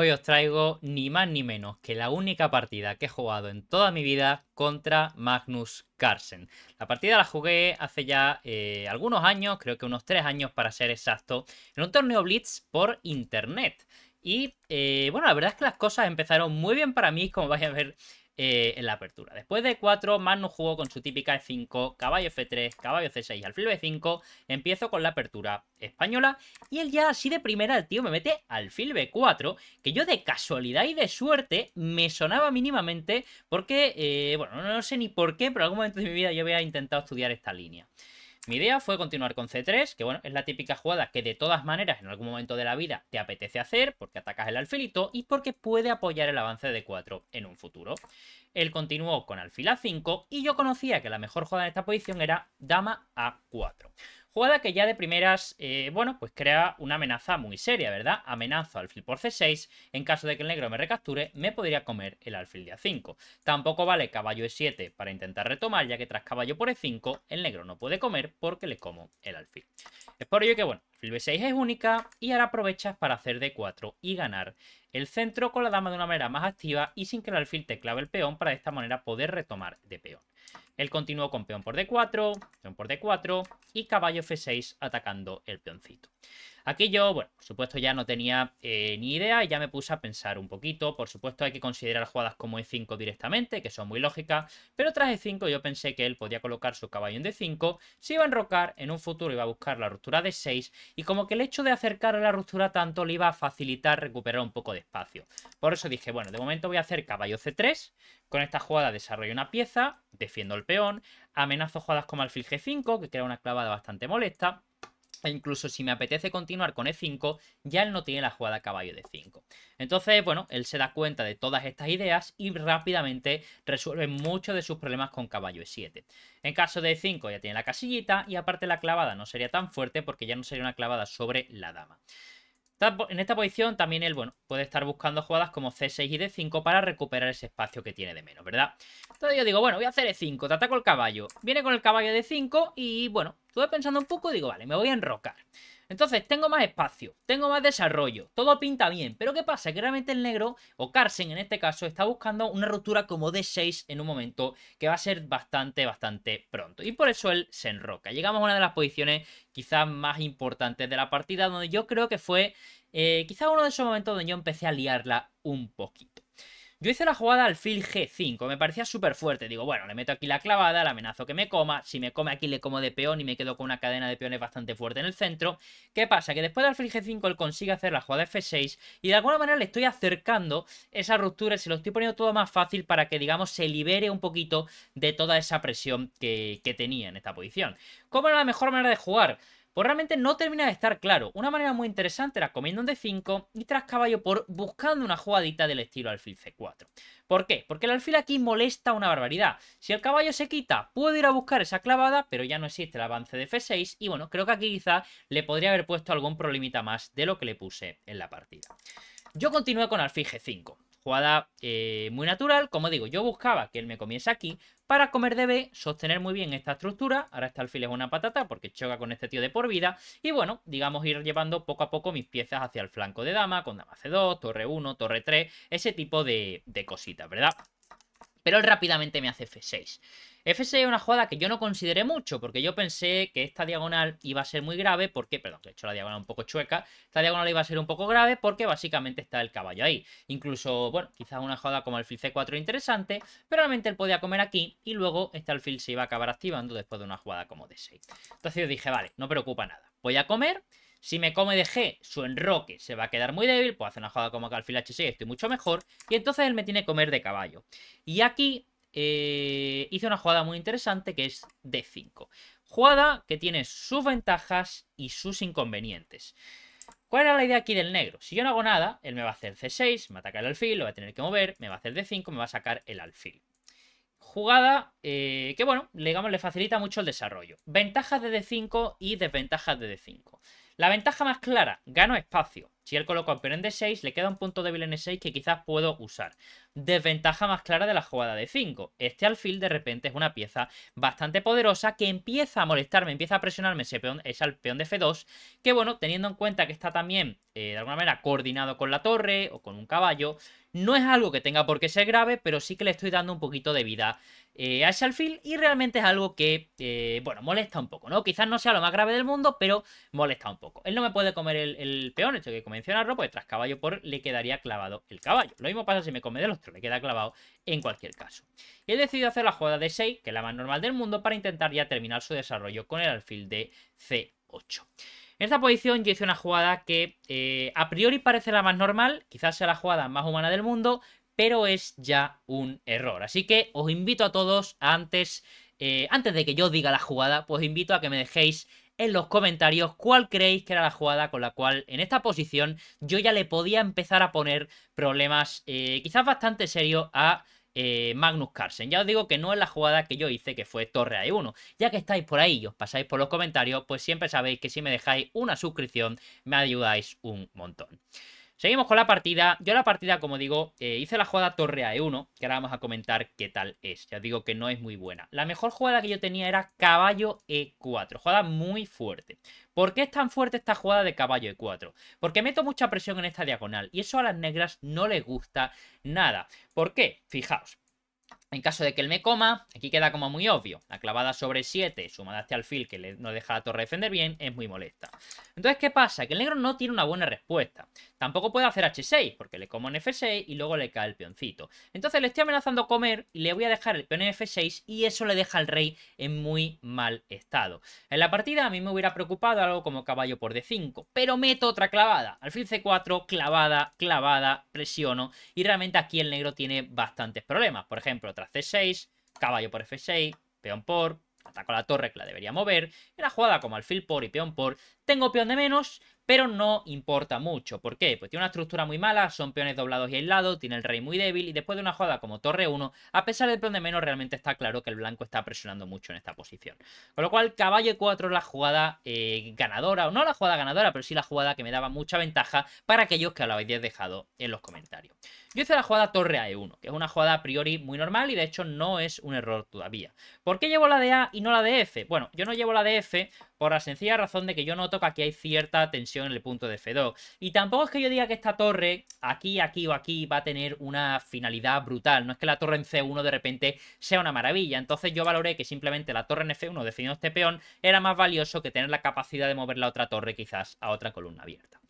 hoy os traigo ni más ni menos que la única partida que he jugado en toda mi vida contra Magnus Carlsen. La partida la jugué hace ya eh, algunos años, creo que unos tres años para ser exacto, en un torneo Blitz por internet. Y eh, bueno, la verdad es que las cosas empezaron muy bien para mí, como vais a ver eh, en la apertura. Después de 4, Magnus jugó con su típica E5, caballo F3, caballo C6 alfil B5. Empiezo con la apertura española y él ya así de primera el tío me mete alfil B4, que yo de casualidad y de suerte me sonaba mínimamente porque, eh, bueno, no sé ni por qué, pero en algún momento de mi vida yo había intentado estudiar esta línea. Mi idea fue continuar con C3, que bueno, es la típica jugada que de todas maneras en algún momento de la vida te apetece hacer, porque atacas el alfilito y porque puede apoyar el avance de 4 en un futuro. Él continuó con alfil a 5 y yo conocía que la mejor jugada en esta posición era dama a 4 que ya de primeras, eh, bueno, pues crea una amenaza muy seria, ¿verdad? Amenazo alfil por c6, en caso de que el negro me recapture, me podría comer el alfil de a5. Tampoco vale caballo e7 para intentar retomar, ya que tras caballo por e5, el negro no puede comer porque le como el alfil. Es por ello que, bueno, alfil b6 es única y ahora aprovechas para hacer d4 y ganar el centro con la dama de una manera más activa y sin que el alfil te clave el peón para de esta manera poder retomar de peón. Él continuó con peón por d4, peón por d4 y caballo f6 atacando el peoncito. Aquí yo, bueno, por supuesto ya no tenía eh, ni idea y ya me puse a pensar un poquito. Por supuesto hay que considerar jugadas como E5 directamente, que son muy lógicas, pero tras E5 yo pensé que él podía colocar su caballo en D5, se iba a enrocar, en un futuro iba a buscar la ruptura de 6 y como que el hecho de acercar a la ruptura tanto le iba a facilitar recuperar un poco de espacio. Por eso dije, bueno, de momento voy a hacer caballo C3, con esta jugada desarrollo una pieza, defiendo el peón, amenazo jugadas como alfil G5, que crea una clavada bastante molesta, e incluso si me apetece continuar con E5, ya él no tiene la jugada caballo de 5. Entonces, bueno, él se da cuenta de todas estas ideas y rápidamente resuelve muchos de sus problemas con caballo E7. En caso de E5 ya tiene la casillita y aparte la clavada no sería tan fuerte porque ya no sería una clavada sobre la dama. En esta posición también él, bueno, puede estar buscando jugadas como C6 y D5 para recuperar ese espacio que tiene de menos, ¿verdad? Entonces yo digo, bueno, voy a hacer E5, te ataco el caballo. Viene con el caballo de 5 y, bueno, estuve pensando un poco y digo, vale, me voy a enrocar. Entonces tengo más espacio, tengo más desarrollo, todo pinta bien. Pero ¿qué pasa? Que realmente el negro, o Carsen en este caso, está buscando una ruptura como d 6 en un momento que va a ser bastante, bastante pronto. Y por eso él se enroca. Llegamos a una de las posiciones quizás más importantes de la partida, donde yo creo que fue eh, quizás uno de esos momentos donde yo empecé a liarla un poquito. Yo hice la jugada alfil G5, me parecía súper fuerte. Digo, bueno, le meto aquí la clavada, le amenazo que me coma. Si me come aquí, le como de peón y me quedo con una cadena de peones bastante fuerte en el centro. ¿Qué pasa? Que después del alfil G5 él consigue hacer la jugada F6 y de alguna manera le estoy acercando esa ruptura, se lo estoy poniendo todo más fácil para que, digamos, se libere un poquito de toda esa presión que, que tenía en esta posición. ¿Cómo era la mejor manera de jugar? Pues realmente no termina de estar claro. Una manera muy interesante era comiendo un D5 y tras caballo por buscando una jugadita del estilo alfil C4. ¿Por qué? Porque el alfil aquí molesta una barbaridad. Si el caballo se quita, puedo ir a buscar esa clavada, pero ya no existe el avance de F6 y bueno, creo que aquí quizá le podría haber puesto algún problemita más de lo que le puse en la partida. Yo continúo con alfil G5 jugada eh, muy natural. Como digo, yo buscaba que él me comiese aquí para comer de B, sostener muy bien esta estructura. Ahora este alfil es una patata porque choca con este tío de por vida. Y bueno, digamos ir llevando poco a poco mis piezas hacia el flanco de dama, con dama C2, torre 1, torre 3, ese tipo de, de cositas, ¿verdad? Pero él rápidamente me hace F6. F6 es una jugada que yo no consideré mucho, porque yo pensé que esta diagonal iba a ser muy grave, porque, perdón, que he hecho la diagonal un poco chueca, esta diagonal iba a ser un poco grave porque básicamente está el caballo ahí. Incluso, bueno, quizás una jugada como el fil C4 interesante, pero realmente él podía comer aquí y luego este alfil se iba a acabar activando después de una jugada como D6. Entonces yo dije, vale, no preocupa nada, voy a comer... Si me come de G, su enroque se va a quedar muy débil, puedo hacer una jugada como que alfil H6 estoy mucho mejor, y entonces él me tiene que comer de caballo. Y aquí eh, hice una jugada muy interesante que es D5. Jugada que tiene sus ventajas y sus inconvenientes. ¿Cuál era la idea aquí del negro? Si yo no hago nada, él me va a hacer C6, me ataca el alfil, lo va a tener que mover, me va a hacer D5, me va a sacar el alfil. Jugada eh, que, bueno, digamos, le facilita mucho el desarrollo. Ventajas de D5 y desventajas de D5. La ventaja más clara, gano espacio. Si él coloca el peón en D6, le queda un punto débil en E6 que quizás puedo usar. Desventaja más clara de la jugada de 5. Este alfil de repente es una pieza bastante poderosa que empieza a molestarme, empieza a presionarme ese peón, ese peón de F2, que bueno, teniendo en cuenta que está también eh, de alguna manera coordinado con la torre o con un caballo, no es algo que tenga por qué ser grave, pero sí que le estoy dando un poquito de vida eh, a ese alfil y realmente es algo que, eh, bueno, molesta un poco, ¿no? Quizás no sea lo más grave del mundo, pero molesta un poco. Él no me puede comer el, peón, esto que come mencionarlo, pues tras caballo por le quedaría clavado el caballo. Lo mismo pasa si me come del otro, le queda clavado en cualquier caso. Y él decidió hacer la jugada de 6, que es la más normal del mundo, para intentar ya terminar su desarrollo con el alfil de C8. En esta posición yo hice una jugada que eh, a priori parece la más normal, quizás sea la jugada más humana del mundo, pero es ya un error. Así que os invito a todos antes... Eh, antes de que yo diga la jugada, pues invito a que me dejéis en los comentarios cuál creéis que era la jugada con la cual en esta posición yo ya le podía empezar a poner problemas eh, quizás bastante serios a... Eh, Magnus Carlsen. Ya os digo que no es la jugada que yo hice, que fue Torre A1. E ya que estáis por ahí y os pasáis por los comentarios, pues siempre sabéis que si me dejáis una suscripción me ayudáis un montón. Seguimos con la partida. Yo la partida, como digo, eh, hice la jugada torre a 1 e que ahora vamos a comentar qué tal es. Ya digo que no es muy buena. La mejor jugada que yo tenía era caballo E4, jugada muy fuerte. ¿Por qué es tan fuerte esta jugada de caballo E4? Porque meto mucha presión en esta diagonal y eso a las negras no les gusta nada. ¿Por qué? Fijaos, en caso de que él me coma, aquí queda como muy obvio. La clavada sobre 7, sumada este alfil que no deja a la torre defender bien, es muy molesta. Entonces, ¿qué pasa? Que el negro no tiene una buena respuesta. Tampoco puede hacer h6, porque le como en f6 y luego le cae el peoncito. Entonces le estoy amenazando comer y le voy a dejar el peón en f6 y eso le deja al rey en muy mal estado. En la partida a mí me hubiera preocupado algo como caballo por d5, pero meto otra clavada. Alfil c4, clavada, clavada, presiono y realmente aquí el negro tiene bastantes problemas. Por ejemplo, C6, caballo por F6, peón por, ataco a la torre que la debería mover, y la jugada como alfil por y peón por tengo peón de menos, pero no importa mucho. ¿Por qué? Pues tiene una estructura muy mala, son peones doblados y aislados, tiene el rey muy débil y después de una jugada como torre 1, a pesar del peón de menos, realmente está claro que el blanco está presionando mucho en esta posición. Con lo cual, caballo 4 es la jugada eh, ganadora, o no la jugada ganadora, pero sí la jugada que me daba mucha ventaja para aquellos que lo habéis dejado en los comentarios. Yo hice la jugada torre a 1 que es una jugada a priori muy normal y de hecho no es un error todavía. ¿Por qué llevo la de A y no la de F? Bueno, yo no llevo la de F por la sencilla razón de que yo noto que aquí hay cierta tensión en el punto de F2. Y tampoco es que yo diga que esta torre, aquí, aquí o aquí, va a tener una finalidad brutal. No es que la torre en C1 de repente sea una maravilla. Entonces yo valoré que simplemente la torre en F1 definiendo este peón era más valioso que tener la capacidad de mover la otra torre quizás a otra columna abierta.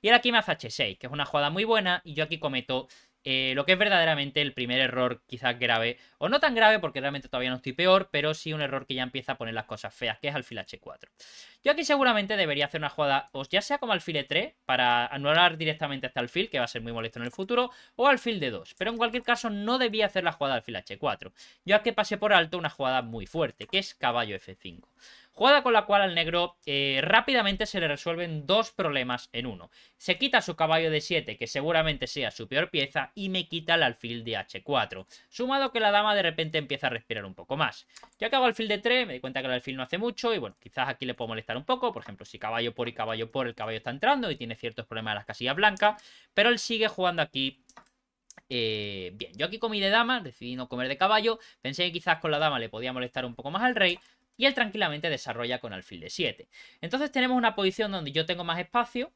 Y ahora aquí me hace H6, que es una jugada muy buena, y yo aquí cometo eh, lo que es verdaderamente el primer error quizás grave, o no tan grave porque realmente todavía no estoy peor, pero sí un error que ya empieza a poner las cosas feas, que es alfil H4. Yo aquí seguramente debería hacer una jugada, o ya sea como alfil E3, para anular directamente hasta este el alfil, que va a ser muy molesto en el futuro, o alfil D2, pero en cualquier caso no debía hacer la jugada alfil H4, ya que pasé por alto una jugada muy fuerte, que es caballo F5. Jugada con la cual al negro eh, rápidamente se le resuelven dos problemas en uno. Se quita su caballo de 7, que seguramente sea su peor pieza, y me quita el alfil de h4. Sumado que la dama de repente empieza a respirar un poco más. Yo acabo alfil de 3, me di cuenta que el alfil no hace mucho, y bueno, quizás aquí le puedo molestar un poco. Por ejemplo, si caballo por y caballo por, el caballo está entrando y tiene ciertos problemas en las casillas blancas. Pero él sigue jugando aquí eh, bien, yo aquí comí de dama, decidí no comer de caballo. Pensé que quizás con la dama le podía molestar un poco más al rey y él tranquilamente desarrolla con alfil de 7. Entonces tenemos una posición donde yo tengo más espacio,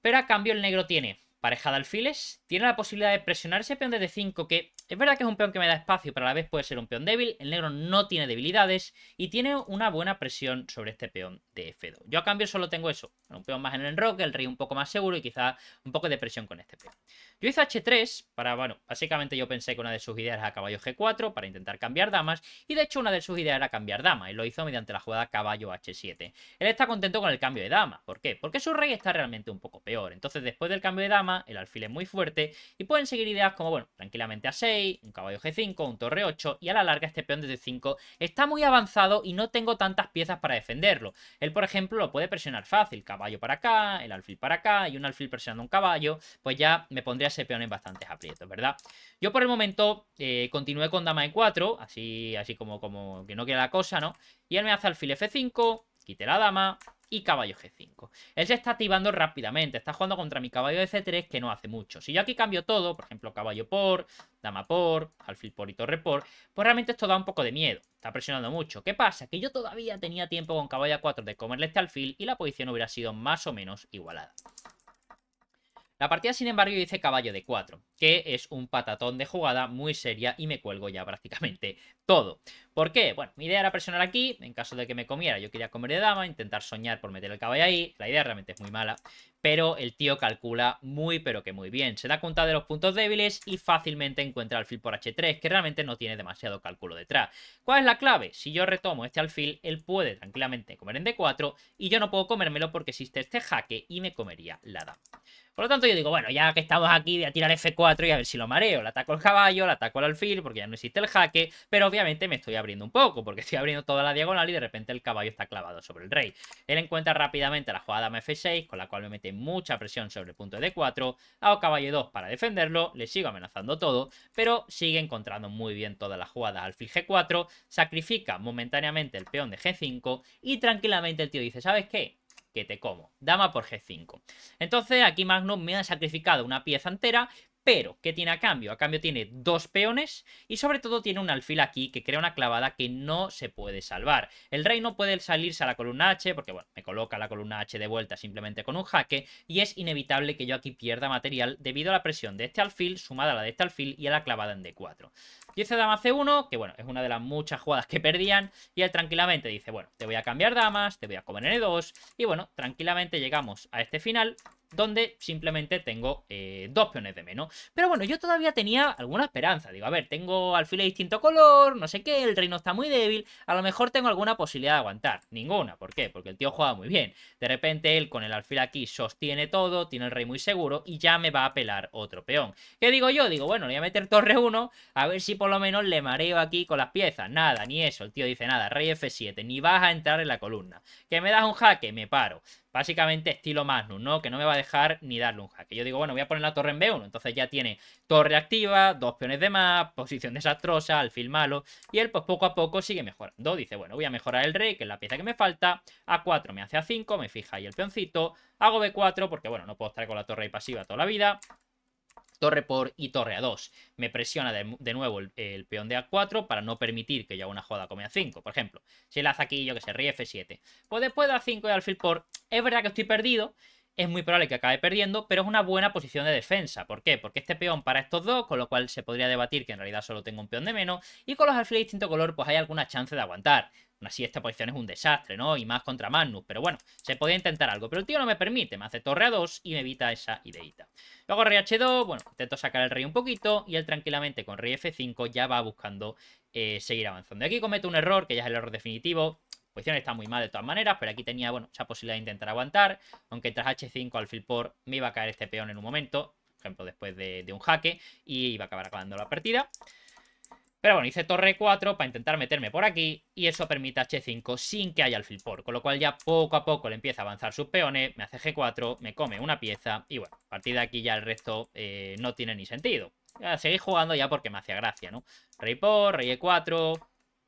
pero a cambio el negro tiene pareja de alfiles, tiene la posibilidad de presionar ese peón de 5 que es verdad que es un peón que me da espacio, pero a la vez puede ser un peón débil. El negro no tiene debilidades y tiene una buena presión sobre este peón de F2. Yo a cambio solo tengo eso. Un peón más en el enroque, el rey un poco más seguro y quizá un poco de presión con este peón. Yo hice H3 para, bueno, básicamente yo pensé que una de sus ideas era caballo G4 para intentar cambiar damas. Y de hecho una de sus ideas era cambiar dama y lo hizo mediante la jugada caballo H7. Él está contento con el cambio de dama. ¿Por qué? Porque su rey está realmente un poco peor. Entonces después del cambio de dama, el alfil es muy fuerte y pueden seguir ideas como, bueno, tranquilamente a 6 un caballo G5, un torre 8 y a la larga este peón de D5 está muy avanzado y no tengo tantas piezas para defenderlo. Él, por ejemplo, lo puede presionar fácil, caballo para acá, el alfil para acá y un alfil presionando un caballo, pues ya me pondría ese peón en bastantes aprietos, ¿verdad? Yo por el momento eh, continué con dama E4, así, así como, como que no queda la cosa, ¿no? Y él me hace alfil F5, quite la dama, y caballo G5. Él se está activando rápidamente, está jugando contra mi caballo c 3 que no hace mucho. Si yo aquí cambio todo, por ejemplo, caballo por, dama por, alfil por y torre por, pues realmente esto da un poco de miedo. Está presionando mucho. ¿Qué pasa? Que yo todavía tenía tiempo con caballo A4 de comerle este alfil y la posición hubiera sido más o menos igualada. La partida, sin embargo, dice caballo de 4, que es un patatón de jugada muy seria y me cuelgo ya prácticamente todo. ¿Por qué? Bueno, mi idea era presionar aquí, en caso de que me comiera, yo quería comer de dama, intentar soñar por meter el caballo ahí, la idea realmente es muy mala, pero el tío calcula muy pero que muy bien, se da cuenta de los puntos débiles y fácilmente encuentra alfil por h3, que realmente no tiene demasiado cálculo detrás. ¿Cuál es la clave? Si yo retomo este alfil, él puede tranquilamente comer en d4 y yo no puedo comérmelo porque existe este jaque y me comería la dama. Por lo tanto, yo digo, bueno, ya que estamos aquí, voy a tirar F4 y a ver si lo mareo. Le ataco el caballo, le ataco el alfil, porque ya no existe el jaque, pero obviamente me estoy abriendo un poco, porque estoy abriendo toda la diagonal y de repente el caballo está clavado sobre el rey. Él encuentra rápidamente la jugada mf F6, con la cual me mete mucha presión sobre el punto de D4. Hago caballo 2 para defenderlo, le sigo amenazando todo, pero sigue encontrando muy bien toda la jugada alfil G4, sacrifica momentáneamente el peón de G5 y tranquilamente el tío dice, ¿sabes qué? que te como. Dama por G5. Entonces aquí Magnus me ha sacrificado una pieza entera pero, ¿qué tiene a cambio? A cambio tiene dos peones y sobre todo tiene un alfil aquí que crea una clavada que no se puede salvar. El rey no puede salirse a la columna H porque, bueno, me coloca la columna H de vuelta simplemente con un jaque y es inevitable que yo aquí pierda material debido a la presión de este alfil sumada a la de este alfil y a la clavada en D4. Dice dama C1, que bueno, es una de las muchas jugadas que perdían y él tranquilamente dice, bueno, te voy a cambiar damas, te voy a comer en e 2 y bueno, tranquilamente llegamos a este final donde simplemente tengo eh, dos peones de menos. Pero bueno, yo todavía tenía alguna esperanza. Digo, a ver, tengo alfil de distinto color, no sé qué, el reino está muy débil, a lo mejor tengo alguna posibilidad de aguantar. Ninguna, ¿por qué? Porque el tío juega muy bien. De repente él con el alfil aquí sostiene todo, tiene el rey muy seguro y ya me va a pelar otro peón. ¿Qué digo yo? Digo, bueno, le voy a meter torre 1, a ver si por lo menos le mareo aquí con las piezas. Nada, ni eso, el tío dice nada, rey F7, ni vas a entrar en la columna. Que me das un jaque, me paro. Básicamente estilo Magnus, ¿no? Que no me va a dejar ni dar un Que yo digo, bueno, voy a poner la torre en B1. Entonces ya tiene torre activa, dos peones de más, posición desastrosa, alfil malo. Y él pues poco a poco sigue mejorando. Dice, bueno, voy a mejorar el rey, que es la pieza que me falta. A4 me hace A5, me fija ahí el peoncito. Hago B4 porque, bueno, no puedo estar con la torre ahí pasiva toda la vida torre por y torre a 2. Me presiona de, nuevo el, peón de a4 para no permitir que yo haga una jugada como a5, por ejemplo. Si él hace aquí, yo que sé, rey f7. Pues después de a5 y alfil por... Es verdad que estoy perdido, es muy probable que acabe perdiendo, pero es una buena posición de defensa. ¿Por qué? Porque este peón para estos dos, con lo cual se podría debatir que en realidad solo tengo un peón de menos, y con los alfiles de distinto color pues hay alguna chance de aguantar. Aún así, esta posición es un desastre, ¿no? Y más contra Magnus. Pero bueno, se podía intentar algo. Pero el tío no me permite. Me hace torre a 2 y me evita esa ideita. Luego rey h2. Bueno, intento sacar al rey un poquito. Y él tranquilamente con rey f5 ya va buscando eh, seguir avanzando. Aquí comete un error, que ya es el error definitivo. posición está muy mal de todas maneras, pero aquí tenía, bueno, esa posibilidad de intentar aguantar. Aunque tras h5 al filpor me iba a caer este peón en un momento. Por ejemplo, después de un jaque. Y iba a acabar acabando la partida. Pero bueno, hice torre 4 para intentar meterme por aquí y eso permite H5 sin que haya el por, con lo cual ya poco a poco le empieza a avanzar sus peones, me hace G4, me come una pieza y bueno, a partir de aquí ya el resto eh, no tiene ni sentido. Ya seguí jugando ya porque me hacía gracia, ¿no? Rey por, rey E4,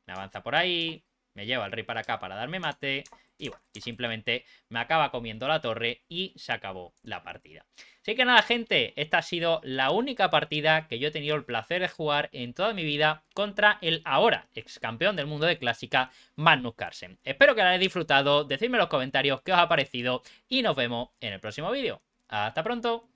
me avanza por ahí, me lleva el rey para acá para darme mate y bueno, y simplemente me acaba comiendo la torre y se acabó la partida. Así que nada, gente, esta ha sido la única partida que yo he tenido el placer de jugar en toda mi vida contra el ahora ex campeón del mundo de clásica, Magnus Carlsen. Espero que la hayáis disfrutado, decidme en los comentarios qué os ha parecido y nos vemos en el próximo vídeo. ¡Hasta pronto!